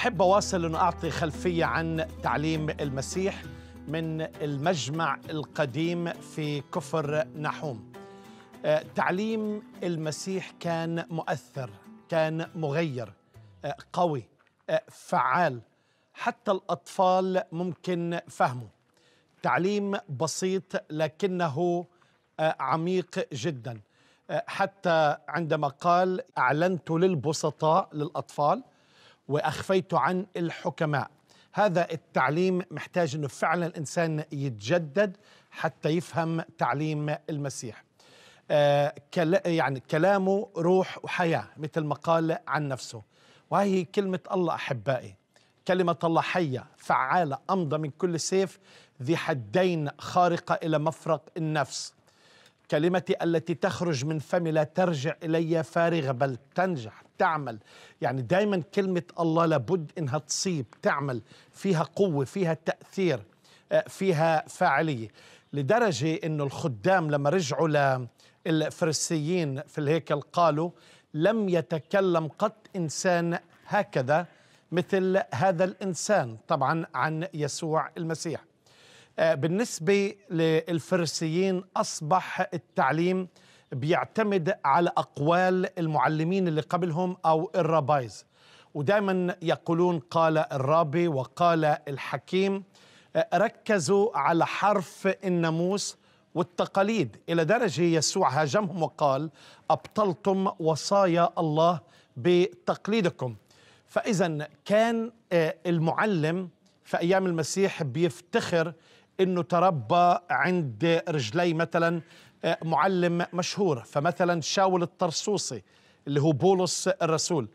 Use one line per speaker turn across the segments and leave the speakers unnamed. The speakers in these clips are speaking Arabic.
أحب أواصل أن أعطي خلفية عن تعليم المسيح من المجمع القديم في كفر نحوم آه، تعليم المسيح كان مؤثر كان مغير آه، قوي آه، فعال حتى الأطفال ممكن فهمه تعليم بسيط لكنه عميق جدا حتى عندما قال أعلنت للبسطاء للأطفال واخفيت عن الحكماء هذا التعليم محتاج انه فعلا الانسان يتجدد حتى يفهم تعليم المسيح آه كلا يعني كلامه روح وحياه مثل ما قال عن نفسه وهي كلمه الله احبائي كلمه الله حيه فعاله امضى من كل سيف ذي حدين خارقه الى مفرق النفس كلمتي التي تخرج من فمي لا ترجع الي فارغه بل تنجح تعمل يعني دايما كلمة الله لابد إنها تصيب تعمل فيها قوة فيها تأثير آه، فيها فاعلية لدرجة إنه الخدام لما رجعوا للفرسيين في الهيكل قالوا لم يتكلم قط إنسان هكذا مثل هذا الإنسان طبعا عن يسوع المسيح آه، بالنسبة للفرسيين أصبح التعليم بيعتمد على أقوال المعلمين اللي قبلهم أو الرابايز ودائما يقولون قال الرابي وقال الحكيم ركزوا على حرف الناموس والتقاليد إلى درجة يسوع هاجمهم وقال أبطلتم وصايا الله بتقليدكم فإذا كان آه، المعلم في أيام المسيح بيفتخر أنه تربى عند رجلي مثلا آه، معلم مشهور فمثلا شاول الطرسوسي اللي هو بولس الرسول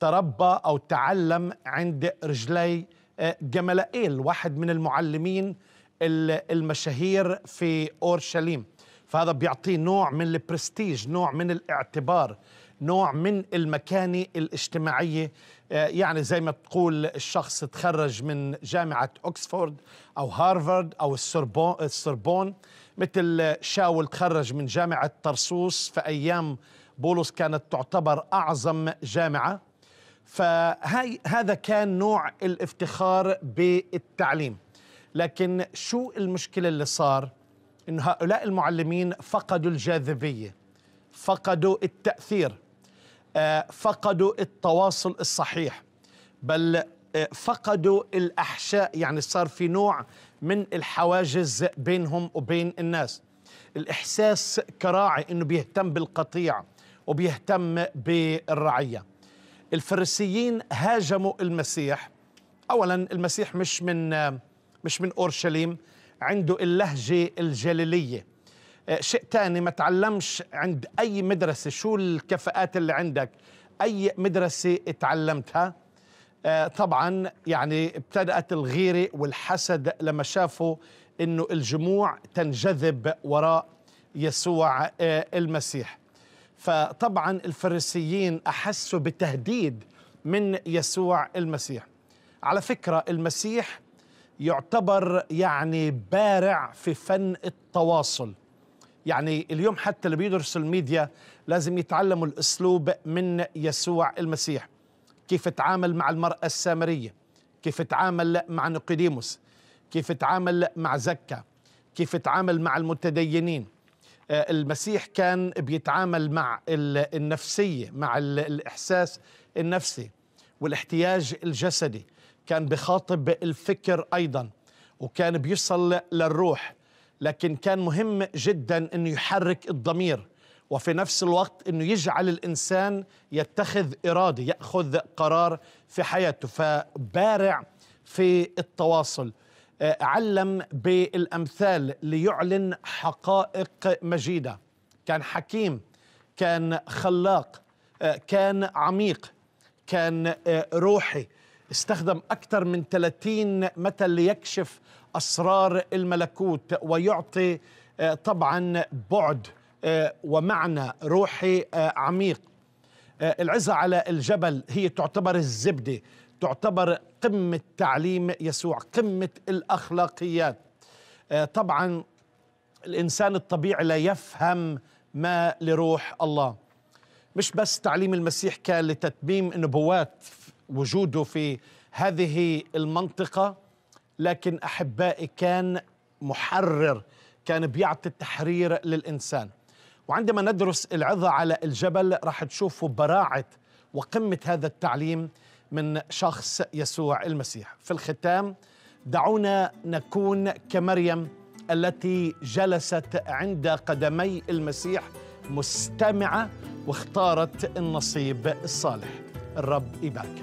تربى أو تعلم عند رجلي آه، جملائيل واحد من المعلمين المشاهير في أورشليم فهذا بيعطيه نوع من البرستيج نوع من الاعتبار نوع من المكانة الاجتماعية آه، يعني زي ما تقول الشخص تخرج من جامعة أكسفورد أو هارفارد أو السربون, السربون مثل شاول تخرج من جامعة طرسوس في أيام بولس كانت تعتبر أعظم جامعة فهذا كان نوع الافتخار بالتعليم لكن شو المشكلة اللي صار؟ إن هؤلاء المعلمين فقدوا الجاذبية فقدوا التأثير فقدوا التواصل الصحيح بل آه، فقدوا الأحشاء يعني صار في نوع من الحواجز بينهم وبين الناس الإحساس كراعي أنه بيهتم بالقطيع وبيهتم بالرعية الفريسيين هاجموا المسيح أولا المسيح مش من آه، مش من أورشليم عنده اللهجة الجليلية آه، شيء تاني ما تعلمش عند أي مدرسة شو الكفاءات اللي عندك أي مدرسة تعلمتها آه، طبعا يعني ابتدأت الغيرة والحسد لما شافوا أنه الجموع تنجذب وراء يسوع آه، المسيح فطبعا الفريسيين أحسوا بتهديد من يسوع المسيح على فكرة المسيح يعتبر يعني بارع في فن التواصل يعني اليوم حتى اللي بيدرسوا الميديا لازم يتعلموا الأسلوب من يسوع المسيح كيف تعامل مع المرأة السامرية كيف تعامل مع نقديموس كيف تعامل مع زكا كيف تعامل مع المتدينين آه، المسيح كان بيتعامل مع النفسية مع الإحساس النفسي والاحتياج الجسدي كان بخاطب الفكر أيضا وكان بيصل للروح لكن كان مهم جدا انه يحرك الضمير وفي نفس الوقت انه يجعل الانسان يتخذ اراده ياخذ قرار في حياته فبارع في التواصل آه، علم بالامثال ليعلن حقائق مجيده كان حكيم كان خلاق آه، كان عميق كان آه، روحي استخدم أكثر من 30 مثل ليكشف أسرار الملكوت ويعطي آه، طبعا بعد آه، ومعنى روحي آه، عميق العزة على الجبل هي تعتبر الزبدة تعتبر قمة تعليم يسوع قمة الأخلاقيات طبعا الإنسان الطبيعي لا يفهم ما لروح الله مش بس تعليم المسيح كان لتتميم النبوات وجوده في هذه المنطقة لكن أحبائي كان محرر كان بيعطي التحرير للإنسان وعندما ندرس العظة على الجبل راح تشوفوا براعة وقمة هذا التعليم من شخص يسوع المسيح في الختام دعونا نكون كمريم التي جلست عند قدمي المسيح مستمعة واختارت النصيب الصالح الرب يباركك